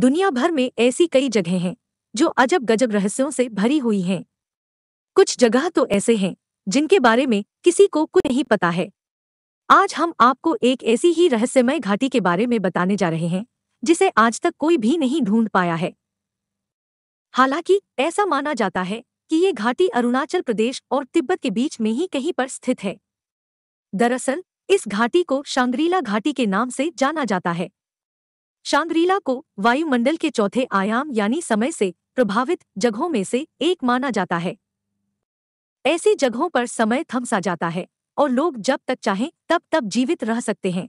दुनिया भर में ऐसी कई जगह हैं जो अजब गजब रहस्यों से भरी हुई हैं कुछ जगह तो ऐसे हैं जिनके बारे में किसी को कुछ नहीं पता है आज हम आपको एक ऐसी ही रहस्यमय घाटी के बारे में बताने जा रहे हैं जिसे आज तक कोई भी नहीं ढूंढ पाया है हालांकि ऐसा माना जाता है कि ये घाटी अरुणाचल प्रदेश और तिब्बत के बीच में ही कहीं पर स्थित है दरअसल इस घाटी को शांग्रीला घाटी के नाम से जाना जाता है शांग्रीला को वायुमंडल के चौथे आयाम यानी समय से प्रभावित जगहों में से एक माना जाता है ऐसी जगहों पर समय थमसा जाता है और लोग जब तक चाहें तब तब जीवित रह सकते हैं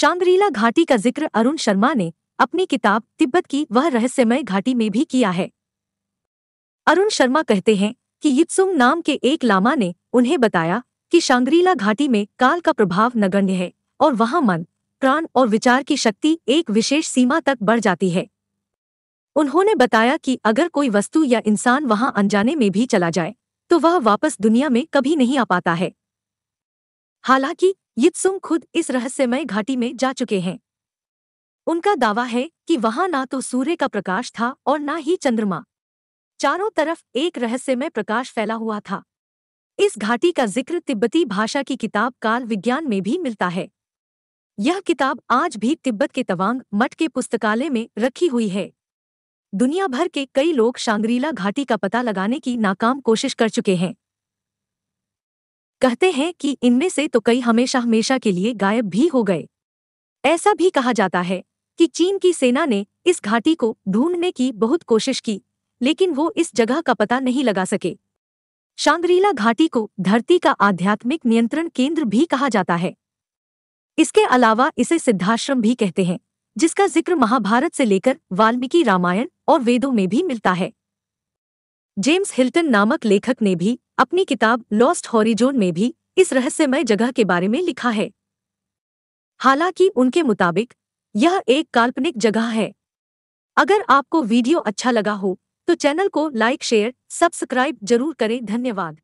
शांग्रीला घाटी का जिक्र अरुण शर्मा ने अपनी किताब तिब्बत की वह रहस्यमय घाटी में भी किया है अरुण शर्मा कहते हैं कि यिप्सुंग नाम के एक लामा ने उन्हें बताया कि शांग्रीला घाटी में काल का प्रभाव नगण्य है और वहां मन प्राण और विचार की शक्ति एक विशेष सीमा तक बढ़ जाती है उन्होंने बताया कि अगर कोई वस्तु या इंसान वहां अनजाने में भी चला जाए तो वह वापस दुनिया में कभी नहीं आ पाता है हालांकि यित्सुंग खुद इस रहस्यमय घाटी में जा चुके हैं उनका दावा है कि वहां ना तो सूर्य का प्रकाश था और ना ही चंद्रमा चारों तरफ एक रहस्यमय प्रकाश फैला हुआ था इस घाटी का जिक्र तिब्बती भाषा की किताब काल विज्ञान में भी मिलता है यह किताब आज भी तिब्बत के तवांग मठ के पुस्तकालय में रखी हुई है दुनिया भर के कई लोग शांग्रीला घाटी का पता लगाने की नाकाम कोशिश कर चुके हैं कहते हैं कि इनमें से तो कई हमेशा हमेशा के लिए गायब भी हो गए ऐसा भी कहा जाता है कि चीन की सेना ने इस घाटी को ढूंढने की बहुत कोशिश की लेकिन वो इस जगह का पता नहीं लगा सके शांग्रीला घाटी को धरती का आध्यात्मिक नियंत्रण केंद्र भी कहा जाता है इसके अलावा इसे सिद्धाश्रम भी कहते हैं जिसका जिक्र महाभारत से लेकर वाल्मीकि रामायण और वेदों में भी मिलता है जेम्स हिल्टन नामक लेखक ने भी अपनी किताब लॉस्ट हॉरिजोन में भी इस रहस्यमय जगह के बारे में लिखा है हालांकि उनके मुताबिक यह एक काल्पनिक जगह है अगर आपको वीडियो अच्छा लगा हो तो चैनल को लाइक शेयर सब्सक्राइब जरूर करें धन्यवाद